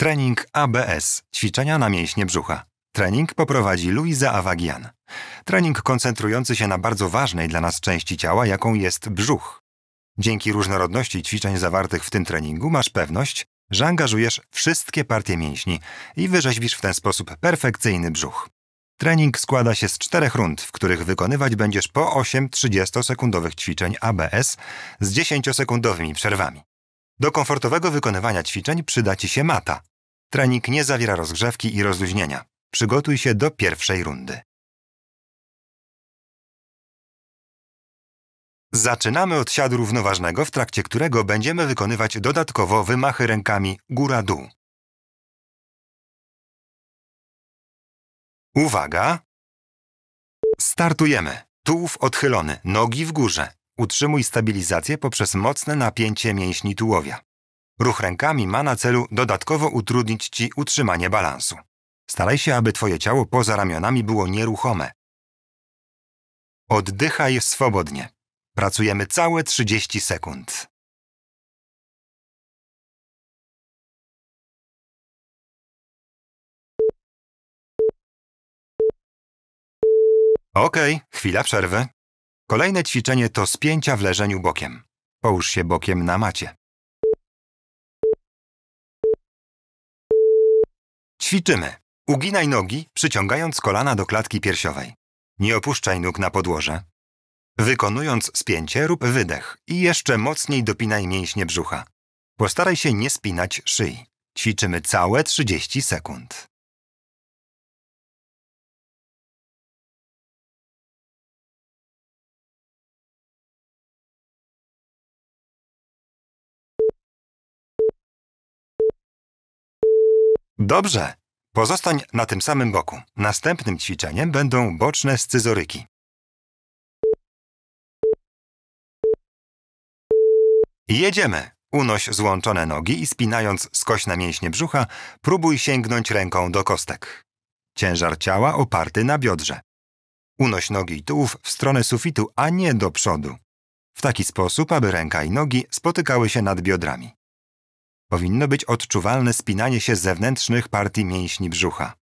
Trening ABS ćwiczenia na mięśnie brzucha. Trening poprowadzi Luisa Awagian. Trening koncentrujący się na bardzo ważnej dla nas części ciała, jaką jest brzuch. Dzięki różnorodności ćwiczeń zawartych w tym treningu masz pewność, że angażujesz wszystkie partie mięśni i wyrzeźbisz w ten sposób perfekcyjny brzuch. Trening składa się z czterech rund, w których wykonywać będziesz po 8 30-sekundowych ćwiczeń ABS z 10-sekundowymi przerwami. Do komfortowego wykonywania ćwiczeń przyda Ci się mata. Trenik nie zawiera rozgrzewki i rozluźnienia. Przygotuj się do pierwszej rundy. Zaczynamy od siadu równoważnego, w trakcie którego będziemy wykonywać dodatkowo wymachy rękami góra-dół. Uwaga! Startujemy. Tułów odchylony, nogi w górze. Utrzymuj stabilizację poprzez mocne napięcie mięśni tułowia. Ruch rękami ma na celu dodatkowo utrudnić ci utrzymanie balansu. Staraj się, aby twoje ciało poza ramionami było nieruchome. Oddychaj swobodnie. Pracujemy całe 30 sekund. OK, chwila przerwy. Kolejne ćwiczenie to spięcia w leżeniu bokiem. Połóż się bokiem na macie. Ćwiczymy. Uginaj nogi, przyciągając kolana do klatki piersiowej. Nie opuszczaj nóg na podłoże. Wykonując spięcie rób wydech i jeszcze mocniej dopinaj mięśnie brzucha. Postaraj się nie spinać szyi. Ćwiczymy całe 30 sekund. Dobrze. Pozostań na tym samym boku. Następnym ćwiczeniem będą boczne scyzoryki. Jedziemy! Unoś złączone nogi i spinając skośne mięśnie brzucha, próbuj sięgnąć ręką do kostek. Ciężar ciała oparty na biodrze. Unoś nogi i tułów w stronę sufitu, a nie do przodu. W taki sposób, aby ręka i nogi spotykały się nad biodrami powinno być odczuwalne spinanie się zewnętrznych partii mięśni brzucha.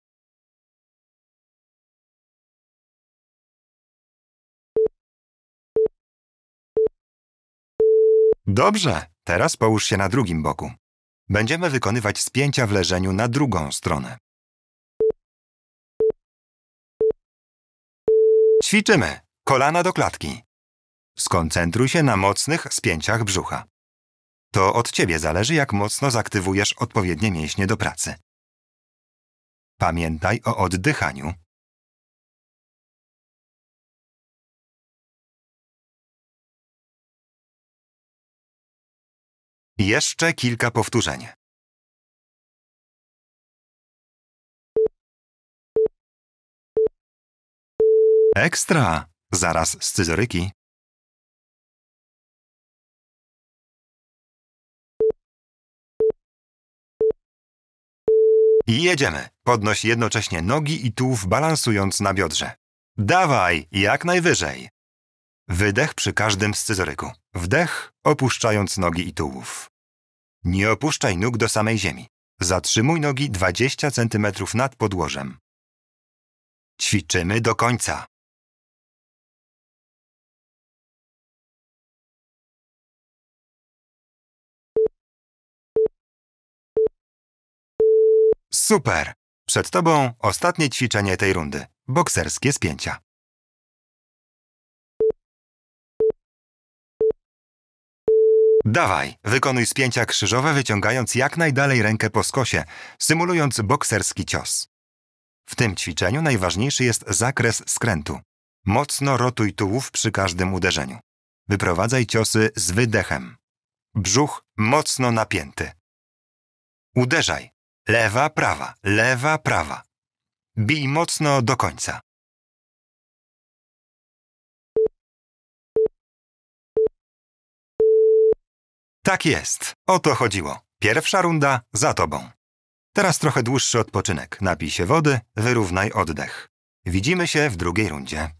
Dobrze, teraz połóż się na drugim boku. Będziemy wykonywać spięcia w leżeniu na drugą stronę. Ćwiczymy. Kolana do klatki. Skoncentruj się na mocnych spięciach brzucha. To od ciebie zależy, jak mocno zaktywujesz odpowiednie mięśnie do pracy. Pamiętaj o oddychaniu. Jeszcze kilka powtórzeń. Ekstra! Zaraz scyzoryki. Jedziemy. Podnoś jednocześnie nogi i tułów balansując na biodrze. Dawaj, jak najwyżej. Wydech przy każdym scyzoryku. Wdech, opuszczając nogi i tułów. Nie opuszczaj nóg do samej ziemi. Zatrzymuj nogi 20 cm nad podłożem. Ćwiczymy do końca. Super! Przed Tobą ostatnie ćwiczenie tej rundy. Bokserskie spięcia. Dawaj! Wykonuj spięcia krzyżowe, wyciągając jak najdalej rękę po skosie, symulując bokserski cios. W tym ćwiczeniu najważniejszy jest zakres skrętu. Mocno rotuj tułów przy każdym uderzeniu. Wyprowadzaj ciosy z wydechem. Brzuch mocno napięty. Uderzaj, Lewa, prawa, lewa, prawa. Bij mocno do końca. Tak jest, o to chodziło. Pierwsza runda za tobą. Teraz trochę dłuższy odpoczynek. Napij się wody, wyrównaj oddech. Widzimy się w drugiej rundzie.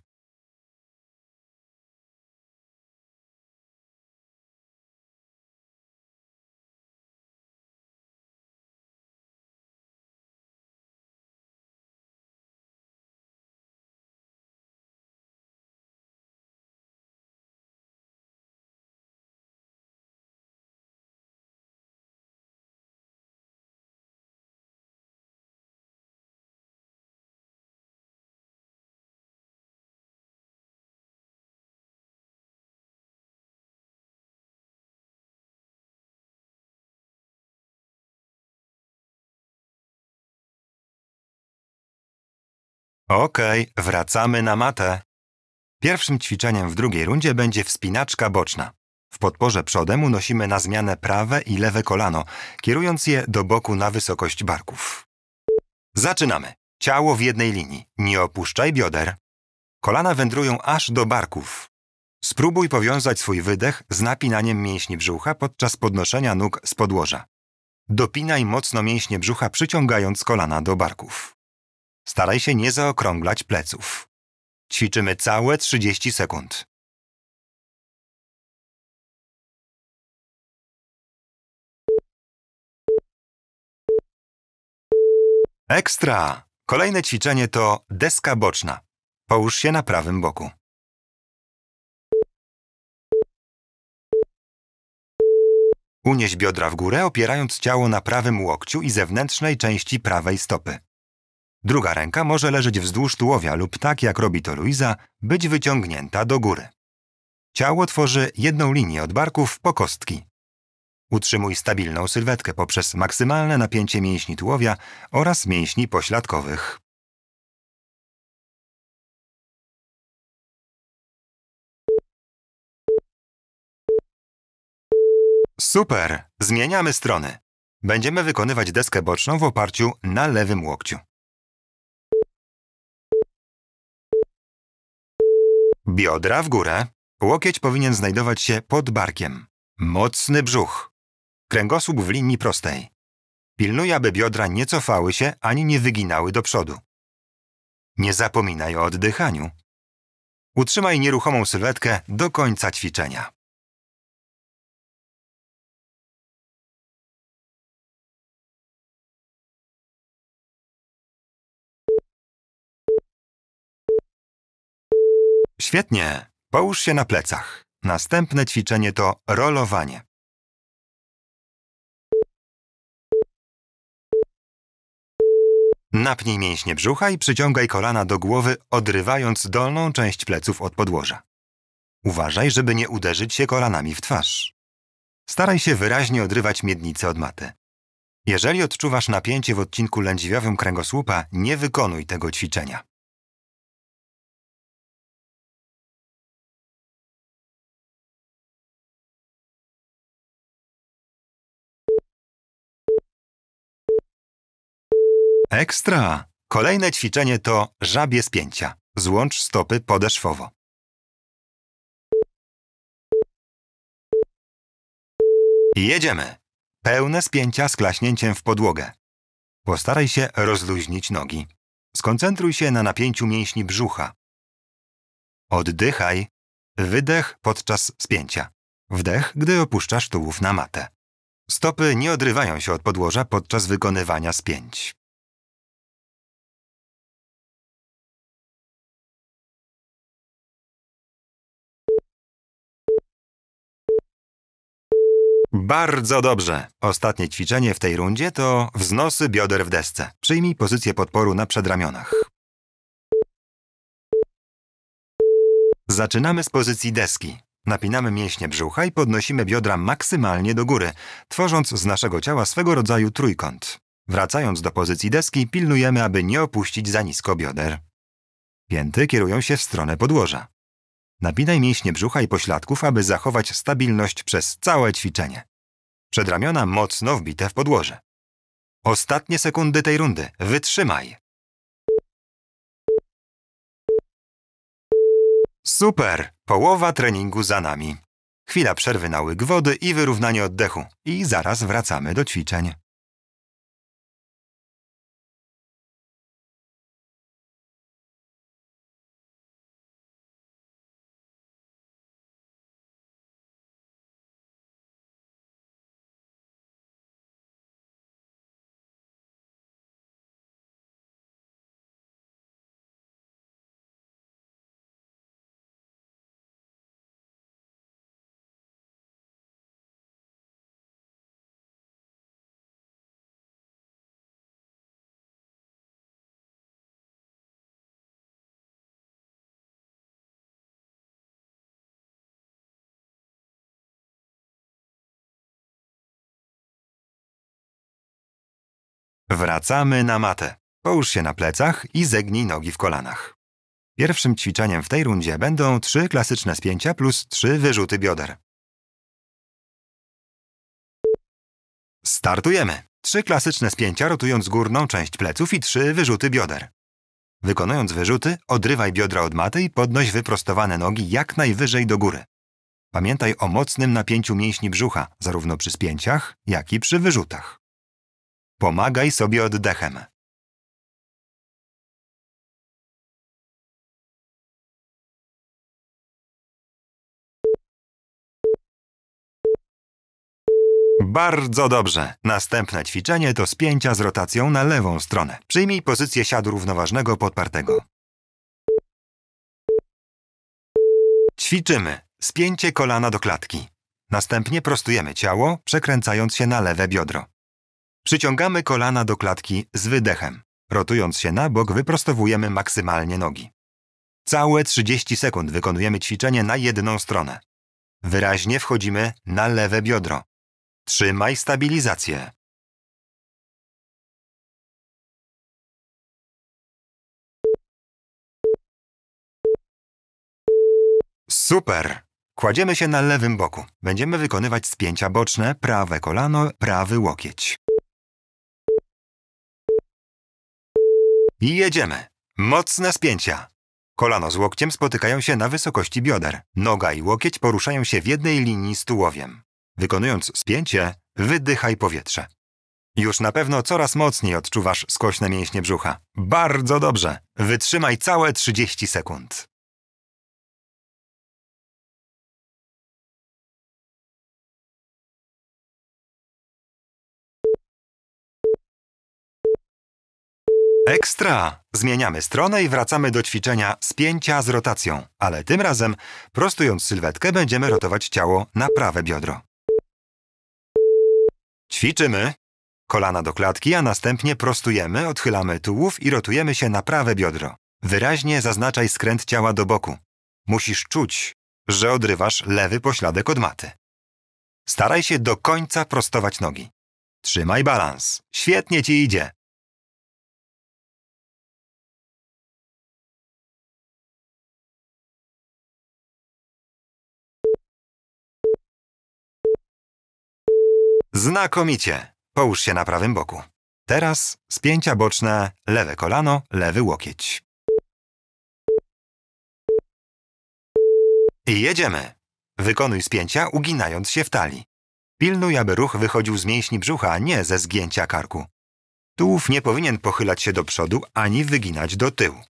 Okej, okay, wracamy na matę. Pierwszym ćwiczeniem w drugiej rundzie będzie wspinaczka boczna. W podporze przodem unosimy na zmianę prawe i lewe kolano, kierując je do boku na wysokość barków. Zaczynamy. Ciało w jednej linii. Nie opuszczaj bioder. Kolana wędrują aż do barków. Spróbuj powiązać swój wydech z napinaniem mięśni brzucha podczas podnoszenia nóg z podłoża. Dopinaj mocno mięśnie brzucha, przyciągając kolana do barków. Staraj się nie zaokrąglać pleców. Ćwiczymy całe 30 sekund. Ekstra! Kolejne ćwiczenie to deska boczna. Połóż się na prawym boku. Unieś biodra w górę, opierając ciało na prawym łokciu i zewnętrznej części prawej stopy. Druga ręka może leżeć wzdłuż tułowia lub tak jak robi to Luiza, być wyciągnięta do góry. Ciało tworzy jedną linię od barków po kostki. Utrzymuj stabilną sylwetkę poprzez maksymalne napięcie mięśni tułowia oraz mięśni pośladkowych. Super! Zmieniamy strony. Będziemy wykonywać deskę boczną w oparciu na lewym łokciu. Biodra w górę. Łokieć powinien znajdować się pod barkiem. Mocny brzuch. Kręgosłup w linii prostej. Pilnuj, aby biodra nie cofały się ani nie wyginały do przodu. Nie zapominaj o oddychaniu. Utrzymaj nieruchomą sylwetkę do końca ćwiczenia. Świetnie. Połóż się na plecach. Następne ćwiczenie to rolowanie. Napnij mięśnie brzucha i przyciągaj kolana do głowy, odrywając dolną część pleców od podłoża. Uważaj, żeby nie uderzyć się kolanami w twarz. Staraj się wyraźnie odrywać miednicę od maty. Jeżeli odczuwasz napięcie w odcinku lędźwiowym kręgosłupa, nie wykonuj tego ćwiczenia. Ekstra! Kolejne ćwiczenie to żabie spięcia. Złącz stopy podeszwowo. Jedziemy! Pełne spięcia z klaśnięciem w podłogę. Postaraj się rozluźnić nogi. Skoncentruj się na napięciu mięśni brzucha. Oddychaj. Wydech podczas spięcia. Wdech, gdy opuszczasz tułów na matę. Stopy nie odrywają się od podłoża podczas wykonywania spięć. Bardzo dobrze. Ostatnie ćwiczenie w tej rundzie to wznosy bioder w desce. Przyjmij pozycję podporu na przedramionach. Zaczynamy z pozycji deski. Napinamy mięśnie brzucha i podnosimy biodra maksymalnie do góry, tworząc z naszego ciała swego rodzaju trójkąt. Wracając do pozycji deski, pilnujemy, aby nie opuścić za nisko bioder. Pięty kierują się w stronę podłoża. Napinaj mięśnie brzucha i pośladków, aby zachować stabilność przez całe ćwiczenie przedramiona mocno wbite w podłoże. Ostatnie sekundy tej rundy. Wytrzymaj! Super! Połowa treningu za nami. Chwila przerwy na łyk wody i wyrównanie oddechu. I zaraz wracamy do ćwiczeń. Wracamy na matę. Połóż się na plecach i zegnij nogi w kolanach. Pierwszym ćwiczeniem w tej rundzie będą trzy klasyczne spięcia plus trzy wyrzuty bioder. Startujemy! Trzy klasyczne spięcia rotując górną część pleców i trzy wyrzuty bioder. Wykonując wyrzuty, odrywaj biodra od maty i podnoś wyprostowane nogi jak najwyżej do góry. Pamiętaj o mocnym napięciu mięśni brzucha, zarówno przy spięciach, jak i przy wyrzutach. Pomagaj sobie oddechem. Bardzo dobrze. Następne ćwiczenie to spięcia z rotacją na lewą stronę. Przyjmij pozycję siadu równoważnego podpartego. Ćwiczymy. Spięcie kolana do klatki. Następnie prostujemy ciało, przekręcając się na lewe biodro. Przyciągamy kolana do klatki z wydechem. Rotując się na bok, wyprostowujemy maksymalnie nogi. Całe 30 sekund wykonujemy ćwiczenie na jedną stronę. Wyraźnie wchodzimy na lewe biodro. Trzymaj stabilizację. Super! Kładziemy się na lewym boku. Będziemy wykonywać spięcia boczne, prawe kolano, prawy łokieć. I jedziemy. Mocne spięcia. Kolano z łokciem spotykają się na wysokości bioder. Noga i łokieć poruszają się w jednej linii z tułowiem. Wykonując spięcie, wydychaj powietrze. Już na pewno coraz mocniej odczuwasz skośne mięśnie brzucha. Bardzo dobrze. Wytrzymaj całe 30 sekund. Ekstra! Zmieniamy stronę i wracamy do ćwiczenia spięcia z rotacją, ale tym razem, prostując sylwetkę, będziemy rotować ciało na prawe biodro. Ćwiczymy. Kolana do klatki, a następnie prostujemy, odchylamy tułów i rotujemy się na prawe biodro. Wyraźnie zaznaczaj skręt ciała do boku. Musisz czuć, że odrywasz lewy pośladek od maty. Staraj się do końca prostować nogi. Trzymaj balans. Świetnie ci idzie. Znakomicie! Połóż się na prawym boku. Teraz spięcia boczne, lewe kolano, lewy łokieć. I jedziemy! Wykonuj spięcia, uginając się w talii. Pilnuj, aby ruch wychodził z mięśni brzucha, nie ze zgięcia karku. Tułów nie powinien pochylać się do przodu ani wyginać do tyłu.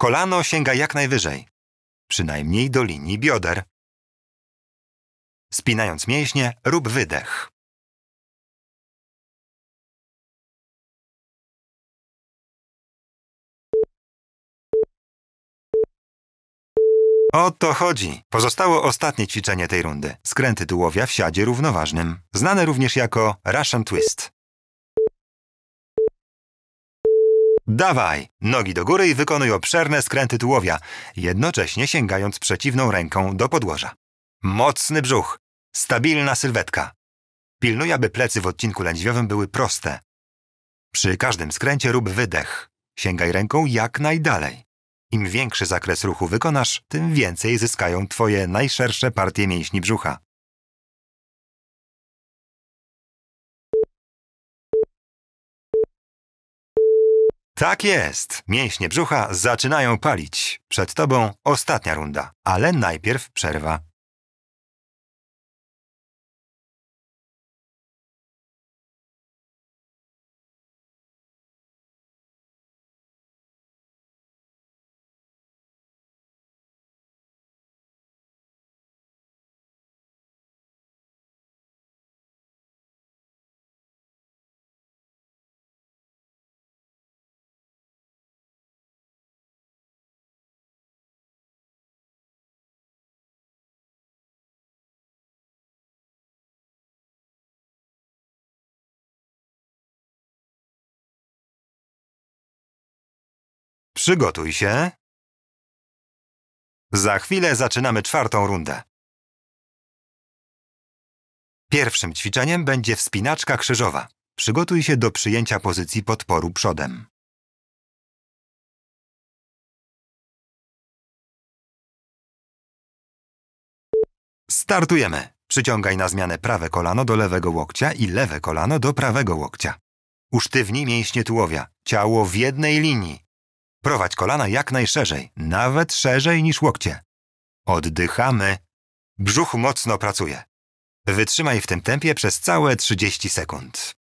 Kolano sięga jak najwyżej, przynajmniej do linii bioder. Spinając mięśnie, rób wydech. O to chodzi. Pozostało ostatnie ćwiczenie tej rundy. Skręty tułowia w siadzie równoważnym. Znane również jako Russian Twist. Dawaj! Nogi do góry i wykonuj obszerne skręty tułowia, jednocześnie sięgając przeciwną ręką do podłoża. Mocny brzuch. Stabilna sylwetka. Pilnuj, aby plecy w odcinku lędźwiowym były proste. Przy każdym skręcie rób wydech. Sięgaj ręką jak najdalej. Im większy zakres ruchu wykonasz, tym więcej zyskają Twoje najszersze partie mięśni brzucha. Tak jest! Mięśnie brzucha zaczynają palić. Przed Tobą ostatnia runda, ale najpierw przerwa. Przygotuj się. Za chwilę zaczynamy czwartą rundę. Pierwszym ćwiczeniem będzie wspinaczka krzyżowa. Przygotuj się do przyjęcia pozycji podporu przodem. Startujemy! Przyciągaj na zmianę prawe kolano do lewego łokcia i lewe kolano do prawego łokcia. Usztywnij mięśnie tułowia, ciało w jednej linii. Prowadź kolana jak najszerzej, nawet szerzej niż łokcie. Oddychamy. Brzuch mocno pracuje. Wytrzymaj w tym tempie przez całe 30 sekund.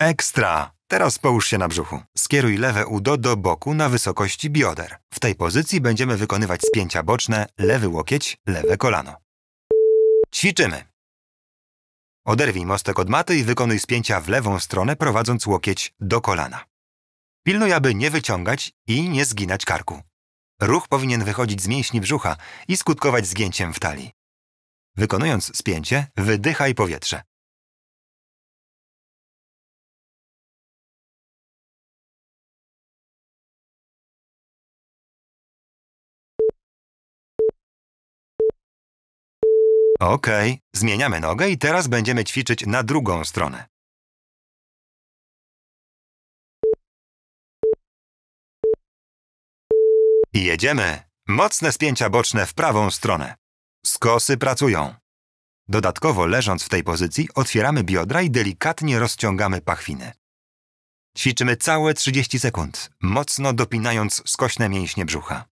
Ekstra! Teraz połóż się na brzuchu. Skieruj lewe udo do boku na wysokości bioder. W tej pozycji będziemy wykonywać spięcia boczne, lewy łokieć, lewe kolano. Ćwiczymy. Oderwij mostek od maty i wykonuj spięcia w lewą stronę, prowadząc łokieć do kolana. Pilnuj, aby nie wyciągać i nie zginać karku. Ruch powinien wychodzić z mięśni brzucha i skutkować zgięciem w talii. Wykonując spięcie, wydychaj powietrze. Okej, okay. zmieniamy nogę i teraz będziemy ćwiczyć na drugą stronę. I jedziemy. Mocne spięcia boczne w prawą stronę. Skosy pracują. Dodatkowo leżąc w tej pozycji otwieramy biodra i delikatnie rozciągamy pachwinę. Ćwiczymy całe 30 sekund, mocno dopinając skośne mięśnie brzucha.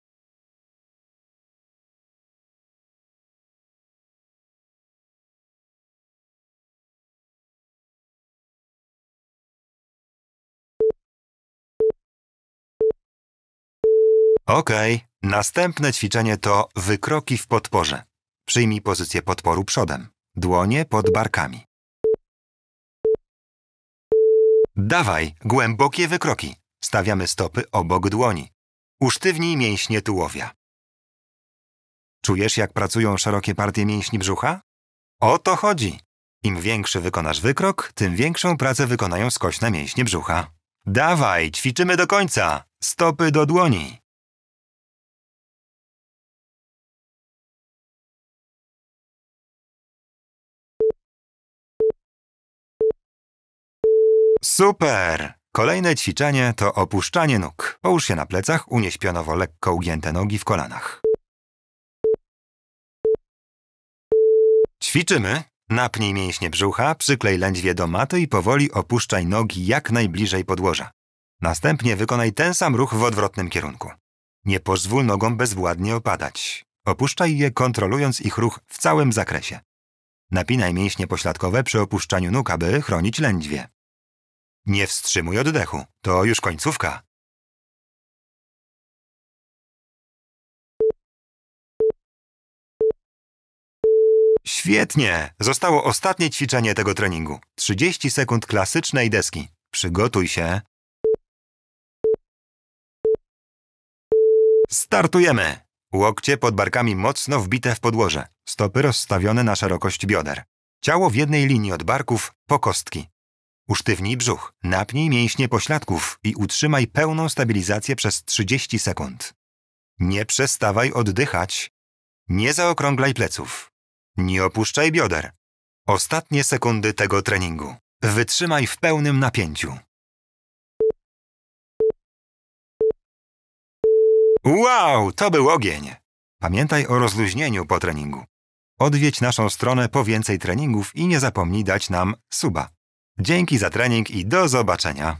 OK. następne ćwiczenie to wykroki w podporze. Przyjmij pozycję podporu przodem. Dłonie pod barkami. Dawaj, głębokie wykroki. Stawiamy stopy obok dłoni. Usztywnij mięśnie tułowia. Czujesz, jak pracują szerokie partie mięśni brzucha? O to chodzi. Im większy wykonasz wykrok, tym większą pracę wykonają skośne mięśnie brzucha. Dawaj, ćwiczymy do końca. Stopy do dłoni. Super! Kolejne ćwiczenie to opuszczanie nóg. Połóż się na plecach, unieś pionowo lekko ugięte nogi w kolanach. Ćwiczymy. Napnij mięśnie brzucha, przyklej lędźwie do maty i powoli opuszczaj nogi jak najbliżej podłoża. Następnie wykonaj ten sam ruch w odwrotnym kierunku. Nie pozwól nogom bezwładnie opadać. Opuszczaj je kontrolując ich ruch w całym zakresie. Napinaj mięśnie pośladkowe przy opuszczaniu nóg, aby chronić lędźwie. Nie wstrzymuj oddechu. To już końcówka. Świetnie! Zostało ostatnie ćwiczenie tego treningu. 30 sekund klasycznej deski. Przygotuj się. Startujemy! Łokcie pod barkami mocno wbite w podłoże. Stopy rozstawione na szerokość bioder. Ciało w jednej linii od barków po kostki. Usztywnij brzuch, napnij mięśnie pośladków i utrzymaj pełną stabilizację przez 30 sekund. Nie przestawaj oddychać. Nie zaokrąglaj pleców. Nie opuszczaj bioder. Ostatnie sekundy tego treningu. Wytrzymaj w pełnym napięciu. Wow, to był ogień! Pamiętaj o rozluźnieniu po treningu. Odwiedź naszą stronę po więcej treningów i nie zapomnij dać nam suba. Dzięki za trening i do zobaczenia.